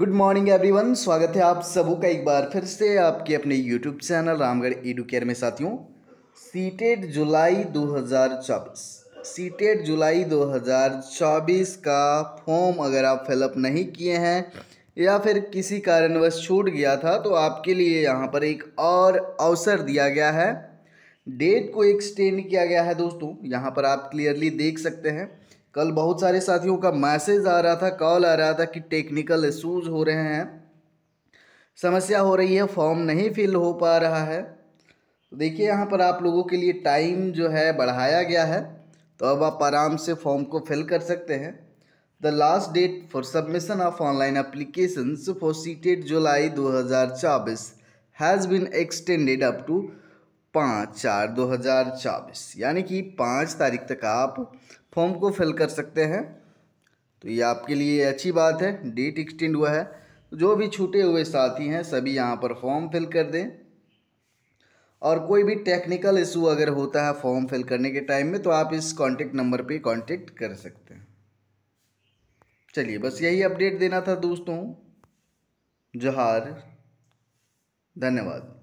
good morning everyone स्वागत है आप सबों का एक बार फिर से आपके अपने YouTube channel Ramgarh edu care में साथियों सीटेड जुलाई 2024 सीटेड जुलाई 2024 का फॉर्म अगर आप फिलअप नहीं किए हैं या फिर किसी कारणवश छूट गया था तो आपके लिए यहाँ पर एक और अवसर दिया गया है डेट को एक्सटेंड किया गया है दोस्तों यहाँ पर आप क्लियरली देख सकते हैं कल बहुत सारे साथियों का मैसेज आ रहा था कॉल आ रहा था कि टेक्निकल इशूज़ हो रहे हैं समस्या हो रही है फॉर्म नहीं फिल हो पा रहा है तो देखिए यहाँ पर आप लोगों के लिए टाइम जो है बढ़ाया गया है तो अब आप आराम से फॉर्म को फिल कर सकते हैं the last date for submission of online application for CTET July दो हज़ार चौबीस has been extended up to पाँच चार दो हज़ार चौबीस यानी कि पाँच तारीख तक आप फॉर्म को फिल कर सकते हैं तो ये आपके लिए अच्छी बात है डेट एक्सटेंड हुआ है तो जो भी छूटे हुए साथी हैं सभी यहाँ पर फॉर्म फिल कर दें और कोई भी टेक्निकल इशू अगर होता है फॉर्म फिल करने के टाइम में तो आप इस कॉन्टेक्ट नंबर पर कॉन्टेक्ट कर सकते हैं चलिए बस यही अपडेट देना था दोस्तों जोहार धन्यवाद